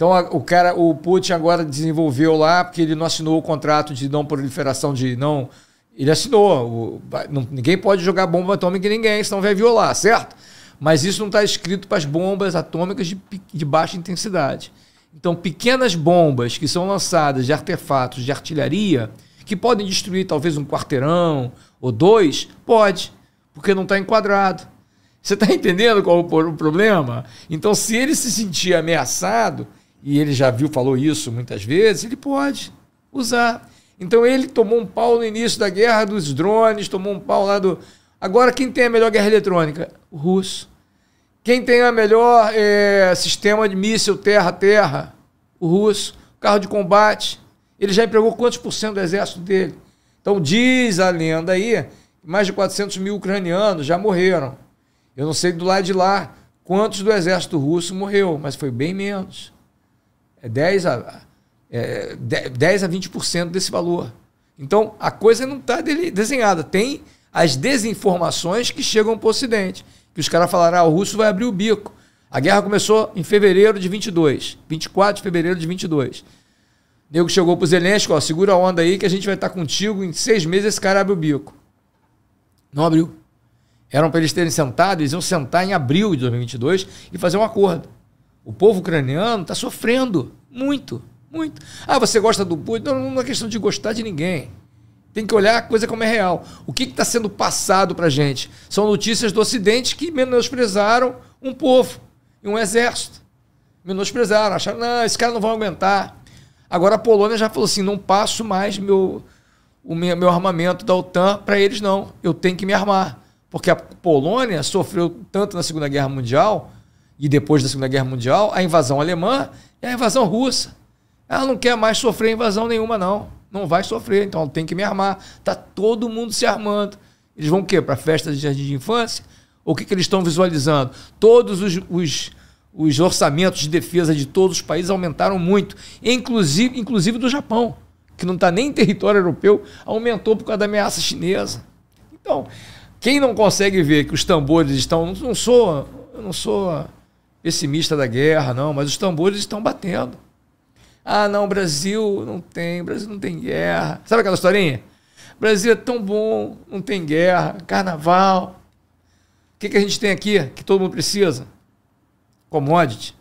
Então o cara, o Putin agora desenvolveu lá porque ele não assinou o contrato de não proliferação de não ele assinou. O, não, ninguém pode jogar bomba atômica em ninguém, senão vai violar, certo? Mas isso não está escrito para as bombas atômicas de, de baixa intensidade. Então, pequenas bombas que são lançadas de artefatos de artilharia, que podem destruir talvez um quarteirão ou dois, pode, porque não está enquadrado. Você está entendendo qual é o problema? Então, se ele se sentir ameaçado, e ele já viu, falou isso muitas vezes, ele pode usar. Então ele tomou um pau no início da guerra dos drones, tomou um pau lá do. Agora, quem tem a melhor guerra eletrônica? O russo. Quem tem a melhor é, sistema de míssil terra-terra? O russo. Carro de combate. Ele já empregou quantos por cento do exército dele? Então diz a lenda aí mais de 400 mil ucranianos já morreram. Eu não sei do lado de lá quantos do exército russo morreu, mas foi bem menos. 10 é a, é, 10 a 20% desse valor. Então, a coisa não está desenhada. Tem as desinformações que chegam para o Ocidente. Que os caras falaram, ah, o russo vai abrir o bico. A guerra começou em fevereiro de 22, 24 de fevereiro de 22. O nego chegou para Zelensky, ó, segura a onda aí que a gente vai estar tá contigo, em seis meses esse cara abre o bico. Não abriu. Eram para eles terem sentado, eles iam sentar em abril de 2022 e fazer um acordo. O povo ucraniano está sofrendo muito, muito. Ah, você gosta do Putin? Não, não é questão de gostar de ninguém. Tem que olhar a coisa como é real. O que está sendo passado para gente? São notícias do Ocidente que menosprezaram um povo e um exército. Menosprezaram, acharam, não, esse cara não vai aguentar. Agora a Polônia já falou assim: não passo mais meu, o meu, meu armamento da OTAN para eles, não. Eu tenho que me armar. Porque a Polônia sofreu tanto na Segunda Guerra Mundial e depois da Segunda Guerra Mundial, a invasão alemã e a invasão russa. Ela não quer mais sofrer invasão nenhuma, não. Não vai sofrer, então tem que me armar. Tá todo mundo se armando. Eles vão o quê? Para festa de jardim de infância? O que, que eles estão visualizando? Todos os, os, os orçamentos de defesa de todos os países aumentaram muito, inclusive, inclusive do Japão, que não está nem em território europeu, aumentou por causa da ameaça chinesa. Então, quem não consegue ver que os tambores estão. Não sou. Eu não sou pessimista da guerra, não, mas os tambores estão batendo. Ah, não, Brasil não tem, Brasil não tem guerra. Sabe aquela historinha? Brasil é tão bom, não tem guerra, carnaval. O que, que a gente tem aqui que todo mundo precisa? Commodity.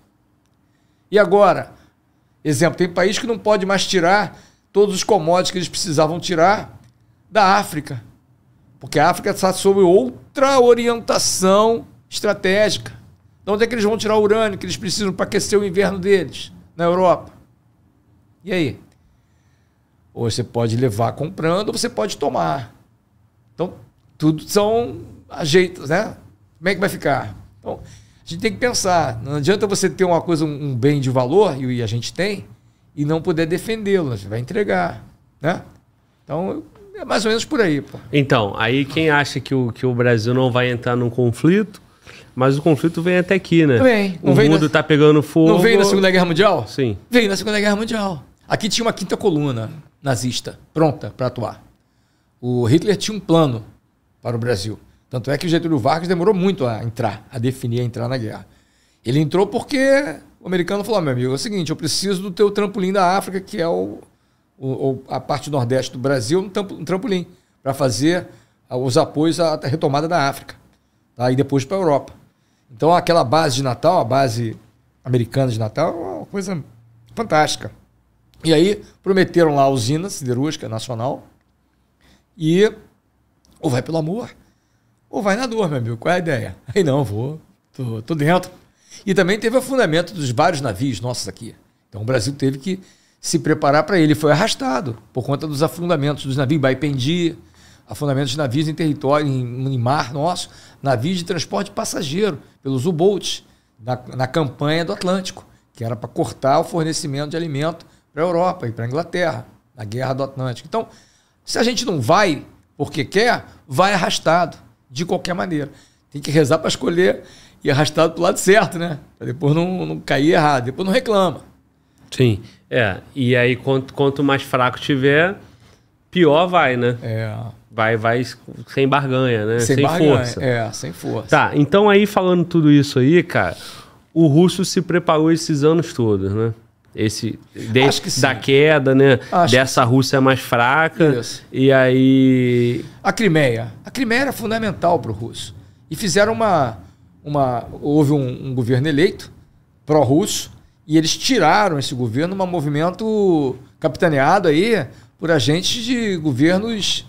E agora? Exemplo, tem país que não pode mais tirar todos os commodities que eles precisavam tirar da África. Porque a África está sob outra orientação estratégica. De onde é que eles vão tirar o urânio que eles precisam para aquecer o inverno deles na Europa? E aí? Ou você pode levar comprando, ou você pode tomar. Então, tudo são ajeitos, né? Como é que vai ficar? Então, a gente tem que pensar. Não adianta você ter uma coisa, um bem de valor, e a gente tem, e não puder defendê-lo. Você vai entregar, né? Então, é mais ou menos por aí. Pô. Então, aí quem acha que o, que o Brasil não vai entrar num conflito mas o conflito vem até aqui, né? Vem. o vem mundo na... tá pegando fogo. Não veio na Segunda Guerra Mundial? Sim. Veio na Segunda Guerra Mundial. Aqui tinha uma quinta coluna nazista pronta para atuar. O Hitler tinha um plano para o Brasil. Tanto é que o Getúlio Vargas demorou muito a entrar, a definir, a entrar na guerra. Ele entrou porque o americano falou: meu amigo, é o seguinte, eu preciso do teu trampolim da África, que é o, o a parte nordeste do Brasil, um trampolim, para fazer os apoios à retomada da África tá? e depois para a Europa. Então aquela base de Natal, a base americana de Natal, é uma coisa fantástica. E aí prometeram lá a usina siderúrgica nacional e ou vai pelo amor ou vai na dor, meu amigo. Qual é a ideia? Aí não, vou, tô, tô dentro. E também teve o fundamento dos vários navios nossos aqui. Então o Brasil teve que se preparar para ele. Foi arrastado por conta dos afundamentos dos navios Baipendi, afundamentos de navios em território, em, em mar nosso, navios de transporte de passageiro, pelos U-Boats, na, na campanha do Atlântico, que era para cortar o fornecimento de alimento para a Europa e para a Inglaterra, na Guerra do Atlântico. Então, se a gente não vai porque quer, vai arrastado, de qualquer maneira. Tem que rezar para escolher e arrastado para o lado certo, né? Para depois não, não cair errado, depois não reclama. Sim, é. E aí, quanto, quanto mais fraco tiver, pior vai, né? É vai, vai sem barganha, né? Sem, sem barganha, força. É, sem força. Tá, então aí falando tudo isso aí, cara, o russo se preparou esses anos todos, né? Esse, desde que sim. da queda, né? Acho Dessa Rússia mais fraca. Isso. E aí. A Crimeia. A Crimeia era fundamental para o russo. E fizeram uma. uma houve um, um governo eleito, pró-russo, e eles tiraram esse governo, um movimento capitaneado aí por agentes de governos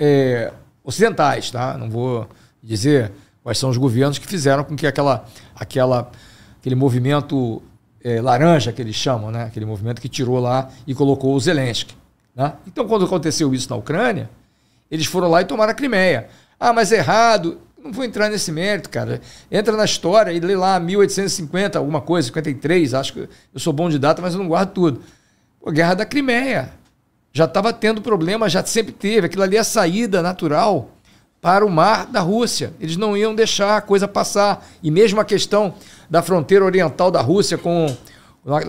é, ocidentais, tá? Não vou dizer quais são os governos que fizeram com que aquela, aquela, aquele movimento é, laranja que eles chamam, né? Aquele movimento que tirou lá e colocou o Zelensky. Né? Então, quando aconteceu isso na Ucrânia, eles foram lá e tomaram a Crimeia. Ah, mas é errado. Não vou entrar nesse mérito, cara. Entra na história e lê lá 1850, alguma coisa, 53, acho que eu sou bom de data, mas eu não guardo tudo. A Guerra da Crimeia. Já estava tendo problema, já sempre teve. Aquilo ali é a saída natural para o mar da Rússia. Eles não iam deixar a coisa passar. E mesmo a questão da fronteira oriental da Rússia com na,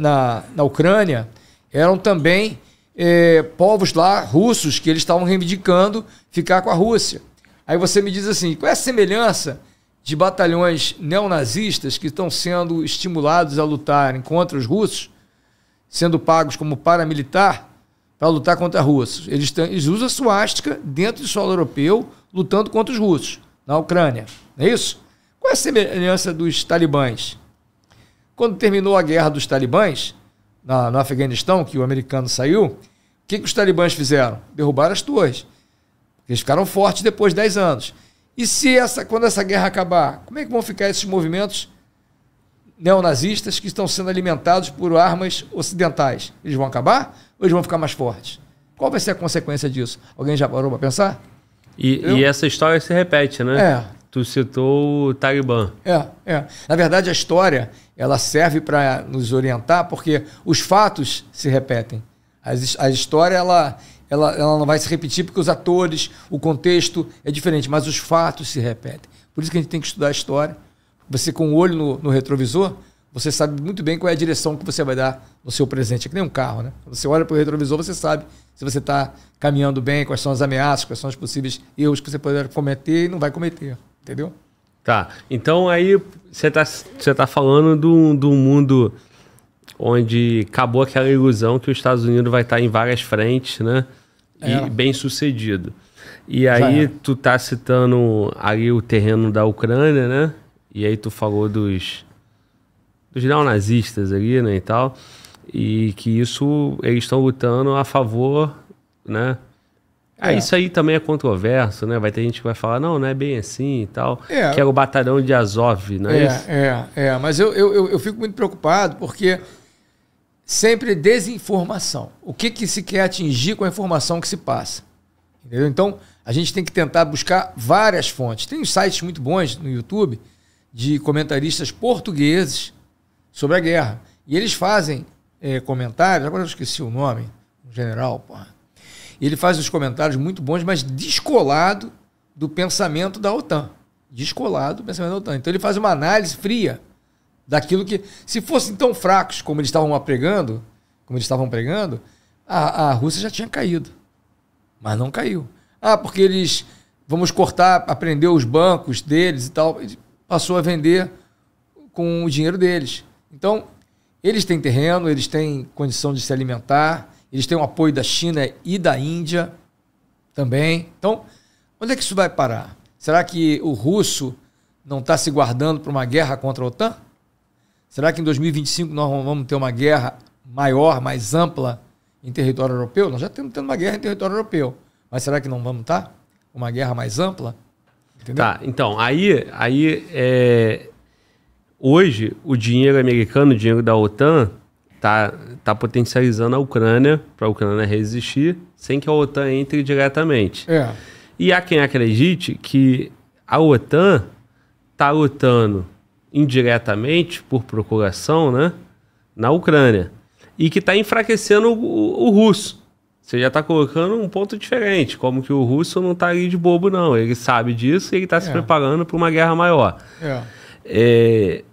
na, na Ucrânia eram também eh, povos lá russos que eles estavam reivindicando ficar com a Rússia. Aí você me diz assim: qual é a semelhança de batalhões neonazistas que estão sendo estimulados a lutarem contra os russos, sendo pagos como paramilitar? para lutar contra russos. Eles, eles usam a suástica dentro do solo europeu, lutando contra os russos, na Ucrânia. Não é isso? Qual é a semelhança dos talibãs? Quando terminou a guerra dos talibãs, na, no Afeganistão, que o americano saiu, o que, que os talibãs fizeram? Derrubaram as torres. Eles ficaram fortes depois de 10 anos. E se essa, quando essa guerra acabar, como é que vão ficar esses movimentos neonazistas que estão sendo alimentados por armas ocidentais. Eles vão acabar ou eles vão ficar mais fortes? Qual vai ser a consequência disso? Alguém já parou para pensar? E, e, essa história se repete, né? É. Tu citou o Talibã. É, é. Na verdade, a história ela serve para nos orientar porque os fatos se repetem. As, a história ela, ela, ela não vai se repetir porque os atores, o contexto é diferente, mas os fatos se repetem. Por isso que a gente tem que estudar a história você com o olho no, no, retrovisor, você sabe muito bem qual é a direção que você vai dar no seu presente. É que nem um carro, né? Você olha para o retrovisor, você sabe se você está caminhando bem, quais são as ameaças, quais são os possíveis erros que você poderá cometer e não vai cometer, entendeu? Tá. Então aí você está você tá falando de um, mundo onde acabou aquela ilusão que os Estados Unidos vai estar tá em várias frentes, né? E é. bem sucedido. E aí é. tu tá citando ali o terreno da Ucrânia, né? E aí tu falou dos, dos neonazistas ali, né, e tal, e que isso, eles estão lutando a favor, né? Ah, é. isso aí também é controverso, né? Vai ter gente que vai falar, não, não é bem assim e tal. É. Que era o batalhão de Azov, não é, é isso? É, é. Mas eu, eu, eu fico muito preocupado porque sempre desinformação. O que, que se quer atingir com a informação que se passa? Entendeu? Então, a gente tem que tentar buscar várias fontes. Tem uns sites muito bons no YouTube de comentaristas portugueses sobre a guerra. E eles fazem é, comentários, agora eu esqueci o nome, o general, porra. Ele faz uns comentários muito bons, mas descolado do pensamento da OTAN. Descolado do pensamento da OTAN. Então ele faz uma análise fria daquilo que, se fossem tão fracos como eles estavam pregando, como eles estavam pregando, a, a Rússia já tinha caído. Mas não caiu. Ah, porque eles vamos cortar, aprender os bancos deles e tal passou a vender com o dinheiro deles. Então, eles têm terreno, eles têm condição de se alimentar, eles têm o apoio da China e da Índia também. Então, onde é que isso vai parar? Será que o russo não está se guardando para uma guerra contra a OTAN? Será que em 2025 nós vamos ter uma guerra maior, mais ampla em território europeu? Nós já estamos tendo uma guerra em território europeu. Mas será que não vamos estar? Tá? Uma guerra mais ampla? Entendeu? Tá, então, aí, aí é, hoje o dinheiro americano, o dinheiro da OTAN, tá, tá potencializando a Ucrânia, para a Ucrânia resistir, sem que a OTAN entre diretamente. É. E há quem acredite que a OTAN tá lutando indiretamente, por procuração, né, na Ucrânia. E que está enfraquecendo o, o, o russo. Você já está colocando um ponto diferente, como que o russo não está ali de bobo, não. Ele sabe disso e ele está é. se preparando para uma guerra maior. É. é...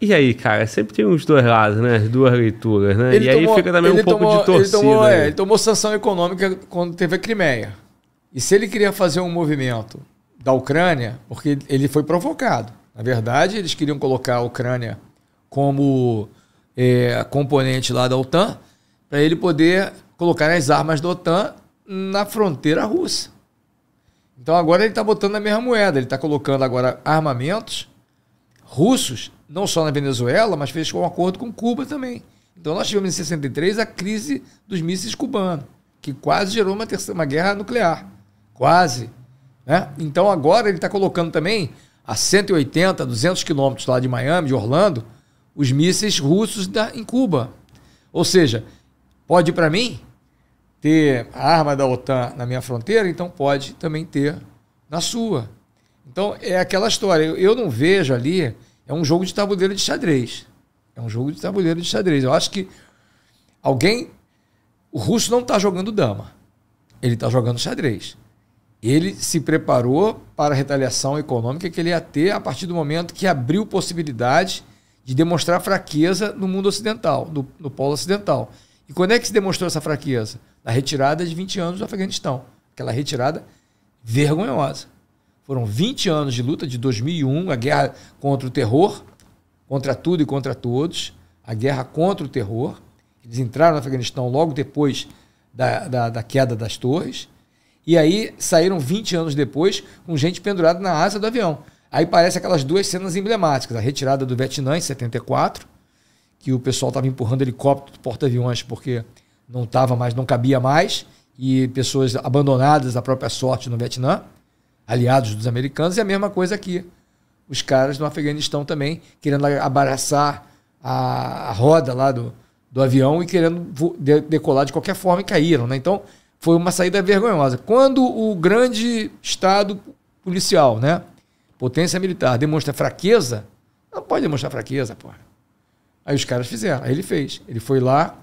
E aí, cara, sempre tem uns dois lados, né? As duas leituras, né? Ele e tomou, aí fica também um pouco tomou, de torcida. Ele tomou, né? é, ele tomou sanção econômica quando teve a Crimeia. E se ele queria fazer um movimento da Ucrânia, porque ele foi provocado. Na verdade, eles queriam colocar a Ucrânia como é, componente lá da OTAN, para ele poder colocarem as armas da OTAN na fronteira russa. Então agora ele está botando a mesma moeda, ele está colocando agora armamentos russos, não só na Venezuela, mas fez com um acordo com Cuba também. Então nós tivemos em 63 a crise dos mísseis cubanos, que quase gerou uma, terceira, uma guerra nuclear. Quase. Né? Então agora ele está colocando também a 180, 200 quilômetros lá de Miami, de Orlando, os mísseis russos da, em Cuba. Ou seja, pode ir para mim, ter a arma da OTAN na minha fronteira, então pode também ter na sua. Então é aquela história. Eu, não vejo ali. É um jogo de tabuleiro de xadrez. É um jogo de tabuleiro de xadrez. Eu acho que alguém. O russo não está jogando dama. Ele está jogando xadrez. Ele se preparou para a retaliação econômica que ele ia ter a partir do momento que abriu possibilidade de demonstrar fraqueza no mundo ocidental, no, no polo ocidental. E quando é que se demonstrou essa fraqueza? Na retirada de 20 anos do Afeganistão. Aquela retirada vergonhosa. Foram 20 anos de luta de 2001, a guerra contra o terror, contra tudo e contra todos, a guerra contra o terror. Eles entraram no Afeganistão logo depois da, da, da queda das torres. E aí saíram 20 anos depois com gente pendurada na asa do avião. Aí parece aquelas duas cenas emblemáticas: a retirada do Vietnã em 74 que o pessoal estava empurrando helicóptero porta-aviões porque não tava mais, não cabia mais, e pessoas abandonadas da própria sorte no Vietnã, aliados dos americanos, e a mesma coisa aqui. Os caras no Afeganistão também querendo abraçar a, roda lá do, do avião e querendo decolar de qualquer forma e caíram. Né? Então, foi uma saída vergonhosa. Quando o grande Estado policial, né? potência militar, demonstra fraqueza, não pode demonstrar fraqueza, porra. Aí os caras fizeram. Aí ele fez. Ele foi lá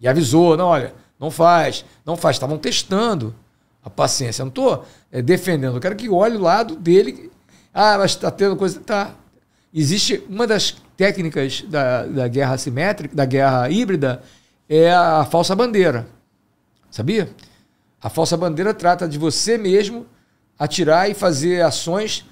e avisou: não, olha, não faz, não faz. Estavam testando a paciência. Eu não estou eh, é, defendendo. Eu quero que olhe o lado dele. Ah, mas está tendo coisa. Tá. Existe uma das técnicas da, da guerra assimétrica, da guerra híbrida, é a falsa bandeira. Sabia? A falsa bandeira trata de você mesmo atirar e fazer ações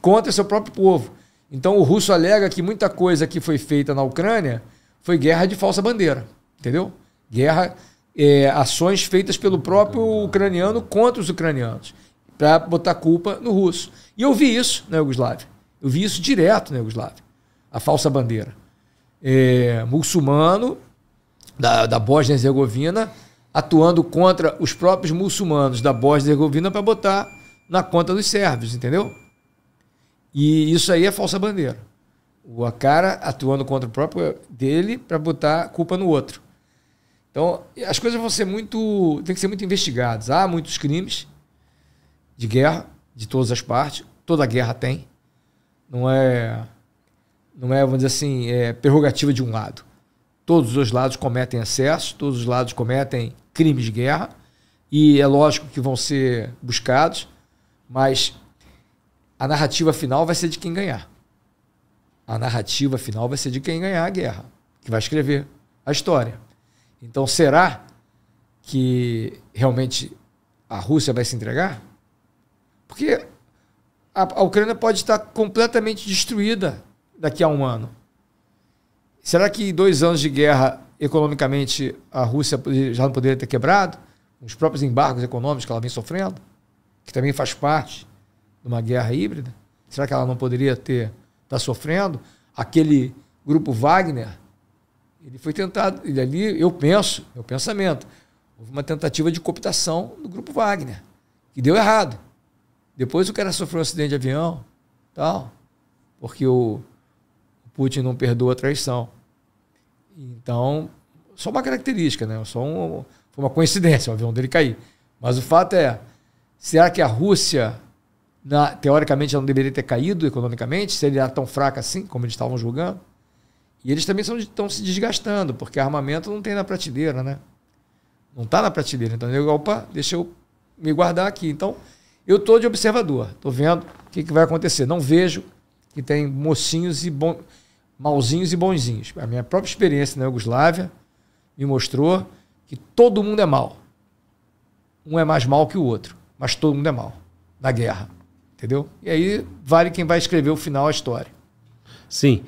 contra seu próprio povo. Então o russo alega que muita coisa que foi feita na Ucrânia foi guerra de falsa bandeira, entendeu? Guerra, é, ações feitas pelo próprio ucraniano contra os ucranianos, para botar culpa no russo. E eu vi isso na né, Iugoslávia. Eu vi isso direto na né, Iugoslávia. A falsa bandeira. É, muçulmano da, da Bósnia-Herzegovina atuando contra os próprios muçulmanos da Bósnia-Herzegovina para botar na conta dos sérvios, entendeu? E isso aí é falsa bandeira. O cara atuando contra o próprio dele para botar culpa no outro. Então, as coisas vão ser muito. tem que ser muito investigadas. Há muitos crimes de guerra, de todas as partes. Toda guerra tem. Não é. Não é, vamos dizer assim, é prerrogativa de um lado. Todos os lados cometem excessos, todos os lados cometem crimes de guerra. E é lógico que vão ser buscados, mas a narrativa final vai ser de quem ganhar. A narrativa final vai ser de quem ganhar a guerra, que vai escrever a história. Então, será que realmente a Rússia vai se entregar? Porque a, Ucrânia pode estar completamente destruída daqui a um ano. Será que em dois anos de guerra, economicamente, a Rússia já não poderia ter quebrado? Os próprios embargos econômicos que ela vem sofrendo, que também faz parte de uma guerra híbrida? Será que ela não poderia ter tá sofrendo? Aquele grupo Wagner, ele foi tentado, e ali, eu penso, meu pensamento, houve uma tentativa de cooptação do grupo Wagner, que deu errado. Depois o cara sofreu um acidente de avião, tal, porque o, o Putin não perdoa a traição. Então, só uma característica, né? Só um, foi uma coincidência o avião dele cair. Mas o fato é, será que a Rússia na, teoricamente, ela não deveria ter caído economicamente, se ele era tão fraca assim, como eles estavam julgando. E eles também estão se desgastando, porque armamento não tem na prateleira, né? Não está na prateleira. Então, eu, opa, deixa eu me guardar aqui. Então, eu estou de observador, estou vendo o que, que, vai acontecer. Não vejo que tem mocinhos e malzinhos e bonzinhos. A minha própria experiência na Iugoslávia me mostrou que todo mundo é mal. Um é mais mal que o outro, mas todo mundo é mal na guerra. Entendeu? E aí vale quem vai escrever o final, a história. Sim.